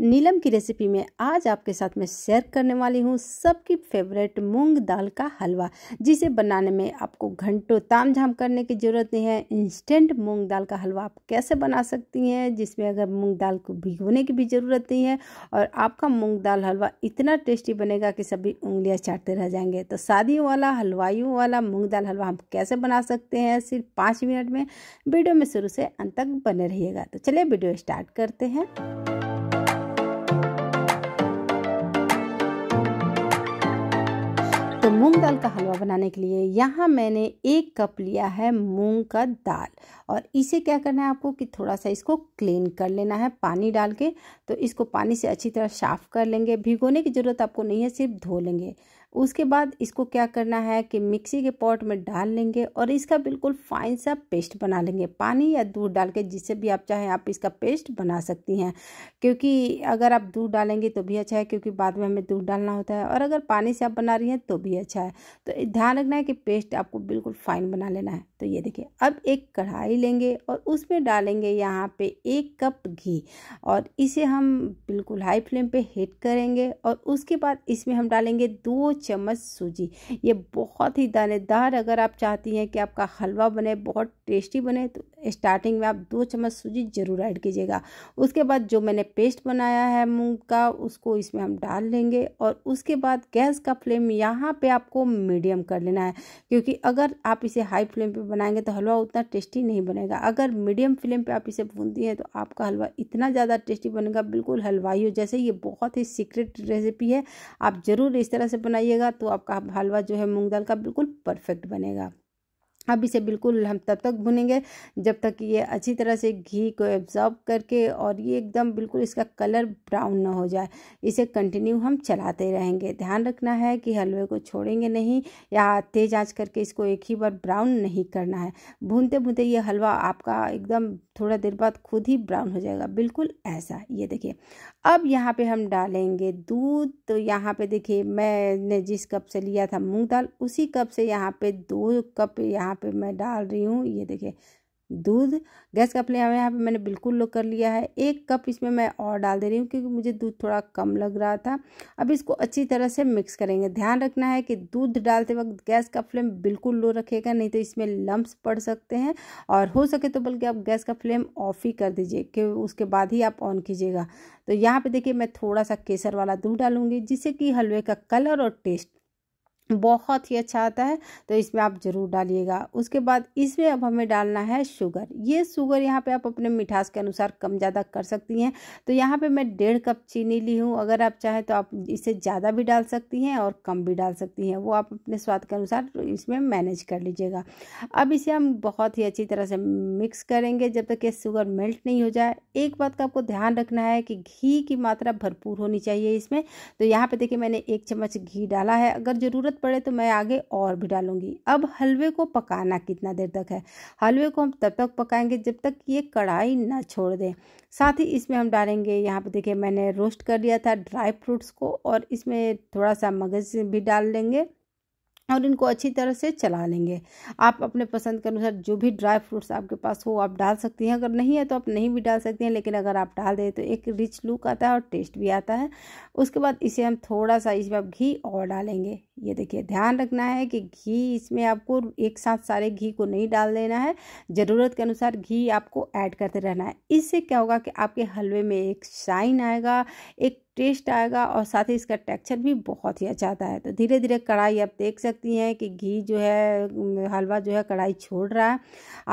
नीलम की रेसिपी में आज आपके साथ मैं शेयर करने वाली हूँ सबकी फेवरेट मूंग दाल का हलवा जिसे बनाने में आपको घंटों ताम झाम करने की ज़रूरत नहीं है इंस्टेंट मूंग दाल का हलवा आप कैसे बना सकती हैं जिसमें अगर मूंग दाल को भिगोने की भी ज़रूरत नहीं है और आपका मूंग दाल हलवा इतना टेस्टी बनेगा कि सभी उंगलियाँ चाटते रह जाएंगे तो शादियों वाला हलवाइयों वाला मूँग दाल हलवा हम कैसे बना सकते हैं सिर्फ पाँच मिनट में वीडियो में शुरू से अंत तक बने रहिएगा तो चलिए वीडियो स्टार्ट करते हैं तो मूंग दाल का हलवा बनाने के लिए यहाँ मैंने एक कप लिया है मूंग का दाल और इसे क्या करना है आपको कि थोड़ा सा इसको क्लीन कर लेना है पानी डाल के तो इसको पानी से अच्छी तरह साफ़ कर लेंगे भिगोने की ज़रूरत आपको नहीं है सिर्फ धो लेंगे उसके बाद इसको क्या करना है कि मिक्सी के पॉट में डाल लेंगे और इसका बिल्कुल फाइन सा पेस्ट बना लेंगे पानी या दूध डाल के जिससे भी आप चाहें आप इसका पेस्ट बना सकती हैं क्योंकि अगर आप दूध डालेंगे तो भी अच्छा है क्योंकि बाद में हमें दूध डालना होता है और अगर पानी से आप बना रही हैं तो भी अच्छा है तो ध्यान रखना है कि पेस्ट आपको बिल्कुल फाइन बना लेना है तो ये देखिए अब एक कढ़ाई लेंगे और उसमें डालेंगे यहाँ पर एक कप घी और इसे हम बिल्कुल हाई फ्लेम पर हीट करेंगे और उसके बाद इसमें हम डालेंगे दो चम्मच सूजी ये बहुत ही दानेदार अगर आप चाहती हैं कि आपका हलवा बने बहुत टेस्टी बने तो स्टार्टिंग में आप दो चम्मच सूजी ज़रूर ऐड कीजिएगा उसके बाद जो मैंने पेस्ट बनाया है मूंग का उसको इसमें हम डाल लेंगे और उसके बाद गैस का फ्लेम यहाँ पे आपको मीडियम कर लेना है क्योंकि अगर आप इसे हाई फ्लेम पे बनाएंगे तो हलवा उतना टेस्टी नहीं बनेगा अगर मीडियम फ्लेम पर आप इसे भूनती हैं तो आपका हलवा इतना ज़्यादा टेस्टी बनेगा बिल्कुल हलवाई हो जैसे ये बहुत ही सीक्रेट रेसिपी है आप ज़रूर इस तरह से बनाइएगा तो आपका हलवा जो है मूँग दाल का बिल्कुल परफेक्ट बनेगा अब इसे बिल्कुल हम तब तक भुनेंगे जब तक ये अच्छी तरह से घी को एब्जॉर्ब करके और ये एकदम बिल्कुल इसका कलर ब्राउन ना हो जाए इसे कंटिन्यू हम चलाते रहेंगे ध्यान रखना है कि हलवे को छोड़ेंगे नहीं या तेज आंच करके इसको एक ही बार ब्राउन नहीं करना है भूनते भूनते ये हलवा आपका एकदम थोड़ा देर बाद खुद ही ब्राउन हो जाएगा बिल्कुल ऐसा ये देखिए अब यहाँ पे हम डालेंगे दूध तो यहाँ पे देखिए मैंने जिस कप से लिया था मूंग दाल उसी कप से यहाँ पे दो कप यहाँ पे मैं डाल रही हूँ ये देखिए दूध गैस का फ्लेम यहाँ पे मैंने बिल्कुल लो कर लिया है एक कप इसमें मैं और डाल दे रही हूँ क्योंकि मुझे दूध थोड़ा कम लग रहा था अब इसको अच्छी तरह से मिक्स करेंगे ध्यान रखना है कि दूध डालते वक्त गैस का फ्लेम बिल्कुल लो रखेगा नहीं तो इसमें लम्ब्स पड़ सकते हैं और हो सके तो बल्कि आप गैस का फ्लेम ऑफ ही कर दीजिए कि उसके बाद ही आप ऑन कीजिएगा तो यहाँ पर देखिए मैं थोड़ा सा केसर वाला दूध डालूँगी जिससे कि हलवे का कलर और टेस्ट बहुत ही अच्छा आता है तो इसमें आप ज़रूर डालिएगा उसके बाद इसमें अब हमें डालना है शुगर ये शुगर यहाँ पे आप अपने मिठास के अनुसार कम ज़्यादा कर सकती हैं तो यहाँ पे मैं डेढ़ कप चीनी ली हूँ अगर आप चाहें तो आप इसे ज़्यादा भी डाल सकती हैं और कम भी डाल सकती हैं वो आप अपने स्वाद के अनुसार इसमें मैनेज कर लीजिएगा अब इसे हम बहुत ही अच्छी तरह से मिक्स करेंगे जब तक ये शुगर मेल्ट नहीं हो जाए एक बात का आपको ध्यान रखना है कि घी की मात्रा भरपूर होनी चाहिए इसमें तो यहाँ पर देखिए मैंने एक चम्मच घी डाला है अगर ज़रूरत ज़रूरत पड़े तो मैं आगे और भी डालूँगी अब हलवे को पकाना कितना देर तक है हलवे को हम तब तक पकाएंगे जब तक ये कढ़ाई ना छोड़ दें साथ ही इसमें हम डालेंगे यहाँ पे देखिए मैंने रोस्ट कर लिया था ड्राई फ्रूट्स को और इसमें थोड़ा सा मगज़ भी डाल लेंगे और इनको अच्छी तरह से चला लेंगे आप अपने पसंद के अनुसार जो भी ड्राई फ्रूट्स आपके पास हो आप डाल सकती हैं अगर नहीं है तो आप नहीं भी डाल सकती हैं लेकिन अगर आप डाल दें तो एक रिच लुक आता है और टेस्ट भी आता है उसके बाद इसे हम थोड़ा सा इसमें आप घी और डालेंगे ये देखिए ध्यान रखना है कि घी इसमें आपको एक साथ सारे घी को नहीं डाल देना है ज़रूरत के अनुसार घी आपको ऐड करते रहना है इससे क्या होगा कि आपके हलवे में एक शाइन आएगा एक टेस्ट आएगा और साथ ही इसका टेक्सचर भी बहुत ही अच्छा आता है तो धीरे धीरे कढ़ाई आप देख सकती हैं कि घी जो है हलवा जो है कढ़ाई छोड़ रहा है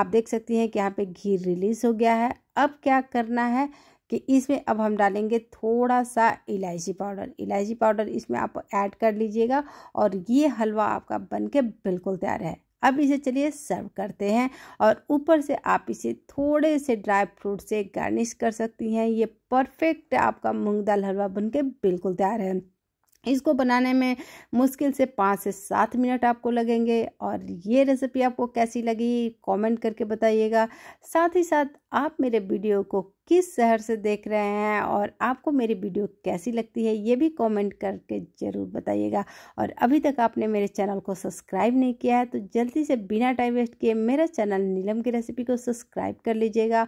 आप देख सकती हैं कि यहाँ पे घी रिलीज़ हो गया है अब क्या करना है कि इसमें अब हम डालेंगे थोड़ा सा इलायची पाउडर इलायची पाउडर इसमें आप ऐड कर लीजिएगा और ये हलवा आपका बन के बिल्कुल तैयार है अब इसे चलिए सर्व करते हैं और ऊपर से आप इसे थोड़े से ड्राई फ्रूट से गार्निश कर सकती हैं ये परफेक्ट आपका मूंग दाल हलवा बनके बिल्कुल तैयार है इसको बनाने में मुश्किल से पाँच से सात मिनट आपको लगेंगे और ये रेसिपी आपको कैसी लगी कमेंट करके बताइएगा साथ ही साथ आप मेरे वीडियो को किस शहर से देख रहे हैं और आपको मेरी वीडियो कैसी लगती है ये भी कमेंट करके ज़रूर बताइएगा और अभी तक आपने मेरे चैनल को सब्सक्राइब नहीं किया है तो जल्दी से बिना टाइम वेस्ट किए मेरा चैनल नीलम की रेसिपी को सब्सक्राइब कर लीजिएगा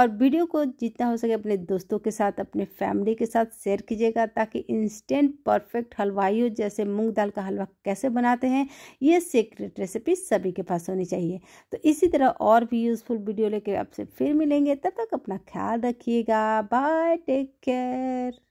और वीडियो को जितना हो सके अपने दोस्तों के साथ अपने फैमिली के साथ शेयर कीजिएगा ताकि इंस्टेंट परफेक्ट हलवाई जैसे मूँग दाल का हलवा कैसे बनाते हैं ये सीक्रेट रेसिपी सभी के पास होनी चाहिए तो इसी तरह और भी यूज़फुल वीडियो लेकर आपसे फिर मिल मिलेंगे तब तक अपना ख्याल रखिएगा बाय टेक केयर